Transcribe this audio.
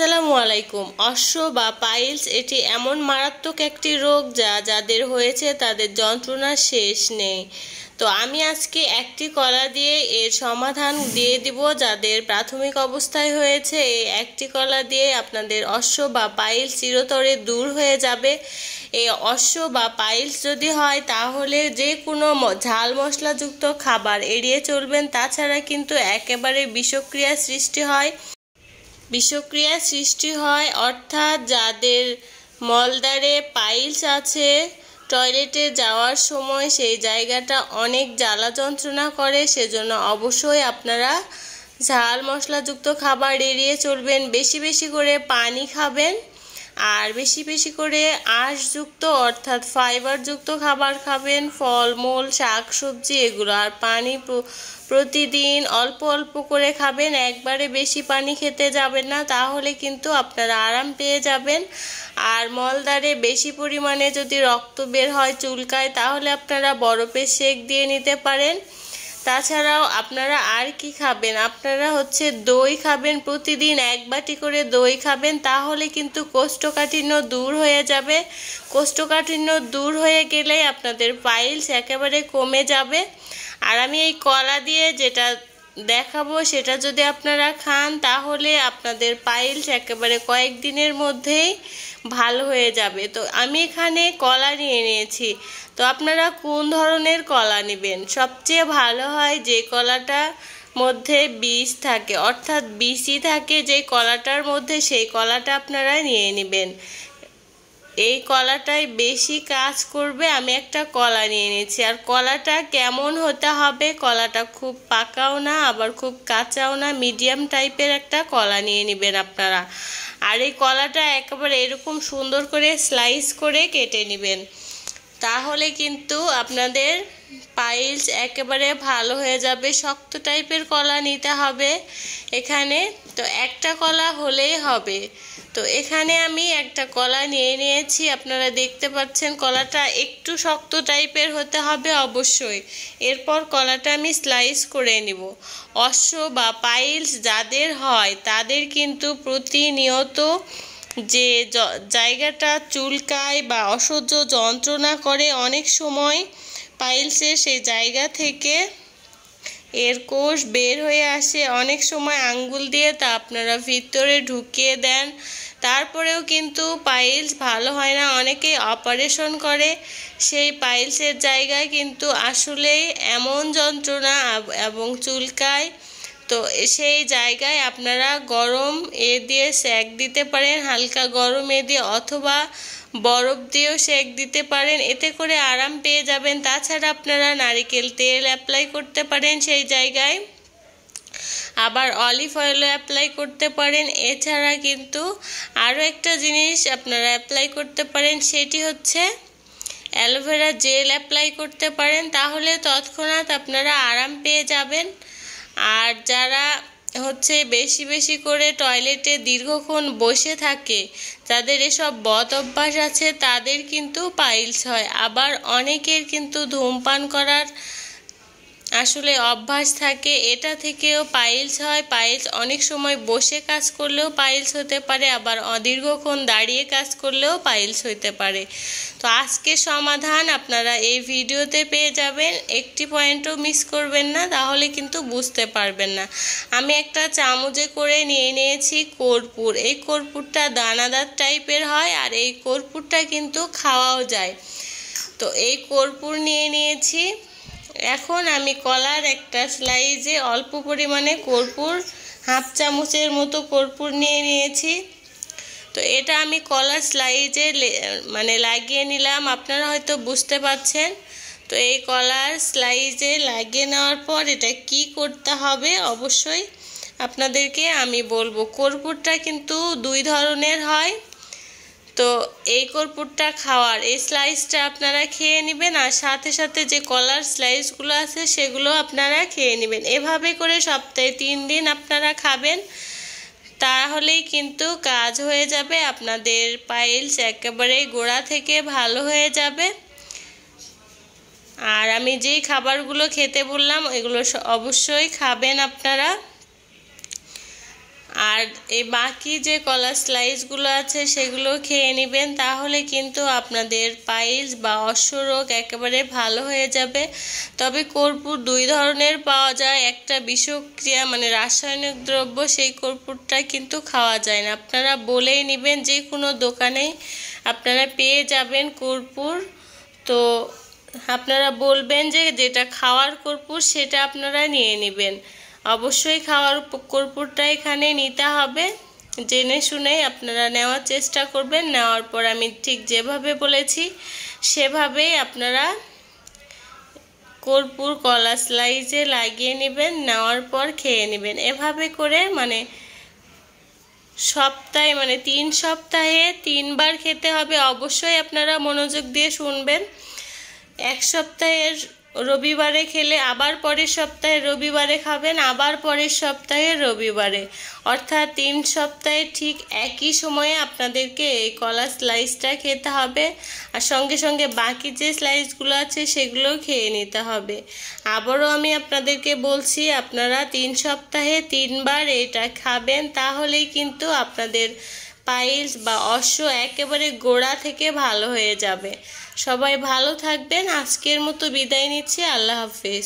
সালামু আলাইকুম অশ্ব বা পাইলস এটি এমন মারাত্মক একটি রোগ যা যাদের হয়েছে তাদের যন্ত্রণা শেষ নেই তো আমি আজকে একটি কলা দিয়ে এর সমাধান দিয়ে দিব যাদের প্রাথমিক অবস্থায় হয়েছে এই একটি কলা দিয়ে আপনাদের অশ্ব বা পাইল চিরতরে দূর হয়ে যাবে এই অশ্ব বা পাইলস যদি হয় তাহলে যে কোনো ঝাল মশলাযুক্ত খাবার এড়িয়ে চলবেন তাছাড়া কিন্তু একেবারে বিষক্রিয়া সৃষ্টি হয় বিষক্রিয়া সৃষ্টি হয় অর্থাৎ যাদের মলদ্বারে পাইলস আছে টয়লেটে যাওয়ার সময় সেই জায়গাটা অনেক জ্বালা যন্ত্রণা করে সেজন্য অবশ্যই আপনারা ঝাল মশলাযুক্ত খাবার এড়িয়ে চলবেন বেশি বেশি করে পানি খাবেন আর বেশি বেশি করে আঁশযুক্ত অর্থাৎ ফাইবারযুক্ত খাবার খাবেন ফলমূল শাক সবজি এগুলো আর পানি প্রতিদিন অল্প অল্প করে খাবেন একবারে বেশি পানি খেতে যাবেন না তাহলে কিন্তু আপনারা আরাম পেয়ে যাবেন আর মলদারে বেশি পরিমাণে যদি রক্ত বের হয় চুলকায় তাহলে আপনারা বরফের শেক দিয়ে নিতে পারেন তাছাড়াও আপনারা আর কি খাবেন আপনারা হচ্ছে দই খাবেন প্রতিদিন এক বাটি করে দই খাবেন তাহলে কিন্তু কোষ্ঠকাঠিন্য দূর হয়ে যাবে কোষ্ঠকাঠিন্য দূর হয়ে গেলেই আপনাদের পাইলস একেবারে কমে যাবে আর আমি এই কলা দিয়ে যেটা দেখাবো সেটা যদি আপনারা খান তাহলে আপনাদের পাইলস একেবারে কয়েকদিনের মধ্যেই ভালো হয়ে যাবে তো আমি এখানে কলা নিয়ে নিয়েছি তো আপনারা কোন ধরনের কলা নেবেন সবচেয়ে ভালো হয় যে কলাটা মধ্যে বীজ থাকে অর্থাৎ বিষই থাকে যে কলাটার মধ্যে সেই কলাটা আপনারা নিয়ে নেবেন এই কলাটাই বেশি কাজ করবে আমি একটা কলা নিয়ে নিয়েছি আর কলাটা কেমন হতে হবে কলাটা খুব পাকাও না আবার খুব কাঁচাও না মিডিয়াম টাইপের একটা কলা নিয়ে নেবেন আপনারা আর এই কলাটা একেবারে এরকম সুন্দর করে স্লাইস করে কেটে নেবেন তাহলে কিন্তু আপনাদের পাইলস একেবারে ভালো হয়ে যাবে শক্ত টাইপের কলা নিতে হবে এখানে তো একটা কলা হলেই হবে তো এখানে আমি একটা কলা নিয়ে নিয়েছি আপনারা দেখতে পাচ্ছেন কলাটা একটু শক্ত টাইপের হতে হবে অবশ্যই এরপর কলাটা আমি স্লাইস করে নিব অশ্ব বা পাইলস যাদের হয় তাদের কিন্তু প্রতিনিয়ত যে জায়গাটা চুলকায় বা অসহ্য যন্ত্রণা করে অনেক সময় পাইলসে সেই জায়গা থেকে এর কোষ বের হয়ে আসে অনেক সময় আঙ্গুল দিয়ে তা আপনারা ভিতরে ঢুকিয়ে দেন তারপরেও কিন্তু পাইলস ভালো হয় না অনেকেই অপারেশন করে সেই পাইলসের জায়গায় কিন্তু আসলেই এমন যন্ত্রণা এবং চুলকায় তো সেই জায়গায় আপনারা গরম এ দিয়ে সেক দিতে পারেন হালকা গরম এ দিয়ে অথবা বরফ দিয়েও সেক দিতে পারেন এতে করে আরাম পেয়ে যাবেন তাছাড়া আপনারা নারিকেল তেল অ্যাপ্লাই করতে পারেন সেই জায়গায় আবার অলিভ অয়েলও অ্যাপ্লাই করতে পারেন এছাড়া কিন্তু আরও একটা জিনিস আপনারা অ্যাপ্লাই করতে পারেন সেটি হচ্ছে অ্যালোভেরা জেল অ্যাপ্লাই করতে পারেন তাহলে তৎক্ষণাৎ আপনারা আরাম পেয়ে যাবেন আর যারা হচ্ছে বেশি বেশি করে টয়লেটে দীর্ঘক্ষণ বসে থাকে যাদের এসব বদ অভ্যাস আছে তাদের কিন্তু পাইলস হয় আবার অনেকের কিন্তু ধূমপান করার আসলে অভ্যাস থাকে এটা থেকেও পাইলস হয় পাইলস অনেক সময় বসে কাজ করলেও পাইলস হতে পারে আবার অদীর্ঘক্ষণ দাঁড়িয়ে কাজ করলেও পাইলস হতে পারে তো আজকে সমাধান আপনারা এই ভিডিওতে পেয়ে যাবেন একটি পয়েন্টও মিস করবেন না তাহলে কিন্তু বুঝতে পারবেন না আমি একটা চামচে করে নিয়ে নিয়েছি কর্পূর এই কর্পূরটা দানাদার টাইপের হয় আর এই কর্পূরটা কিন্তু খাওয়াও যায় তো এই কর্পূর নিয়ে নিয়েছি এখন আমি কলার একটা স্লাইজে অল্প পরিমাণে কর্পূর হাফ চামচের মতো কর্পূর নিয়ে নিয়েছি তো এটা আমি কলার স্লাইজে মানে লাগিয়ে নিলাম আপনারা হয়তো বুঝতে পাচ্ছেন তো এই কলার স্লাইজে লাগিয়ে নেওয়ার পর এটা কি করতে হবে অবশ্যই আপনাদেরকে আমি বলবো কর্পূরটা কিন্তু দুই ধরনের হয় তো এই কর্পুরটা খাওয়ার এই স্লাইসটা আপনারা খেয়ে নেবেন আর সাথে সাথে যে কলার স্লাইসগুলো আছে সেগুলো আপনারা খেয়ে নেবেন এভাবে করে সপ্তাহে তিন দিন আপনারা খাবেন তাহলেই কিন্তু কাজ হয়ে যাবে আপনাদের পাইলস একেবারে গোড়া থেকে ভালো হয়ে যাবে আর আমি যেই খাবারগুলো খেতে বললাম এগুলো অবশ্যই খাবেন আপনারা আর এই বাকি যে কলার স্লাইসগুলো আছে সেগুলো খেয়ে নেবেন তাহলে কিন্তু আপনাদের পাইলস বা অশ্বরোগ একেবারে ভালো হয়ে যাবে তবে কর্পূর দুই ধরনের পাওয়া যায় একটা বিষক্রিয়া মানে রাসায়নিক দ্রব্য সেই কর্পূরটা কিন্তু খাওয়া যায় না আপনারা বলেই নেবেন যে কোনো দোকানেই আপনারা পেয়ে যাবেন কর্পূর তো আপনারা বলবেন যে যেটা খাওয়ার কর্পূর সেটা আপনারা নিয়ে নেবেন অবশ্যই খাওয়ার কর্পূরটা এখানে নিতে হবে জেনে শুনেই আপনারা নেওয়ার চেষ্টা করবেন নেওয়ার পর আমি ঠিক যেভাবে বলেছি সেভাবেই আপনারা কর্পূর কলা স্লাইজে লাগিয়ে নেবেন নেওয়ার পর খেয়ে নেবেন এভাবে করে মানে সপ্তাহে মানে তিন সপ্তাহে তিনবার খেতে হবে অবশ্যই আপনারা মনোযোগ দিয়ে শুনবেন এক সপ্তাহের রবিবারে খেলে আবার পরের সপ্তাহে রবিবারে খাবেন আবার পরের সপ্তাহে রবিবারে অর্থাৎ তিন সপ্তাহে ঠিক একই সময়ে আপনাদেরকে এই কলা স্লাইসটা খেতে হবে আর সঙ্গে সঙ্গে বাকি যে স্লাইসগুলো আছে সেগুলো খেয়ে নিতে হবে আবারও আমি আপনাদেরকে বলছি আপনারা তিন সপ্তাহে তিনবার এটা খাবেন তাহলেই কিন্তু আপনাদের পাইলস বা অশ্ব একেবারে গোড়া থেকে ভালো হয়ে যাবে সবাই ভালো থাকবেন আজকের মতো বিদায় নিচ্ছি আল্লাহ হাফেজ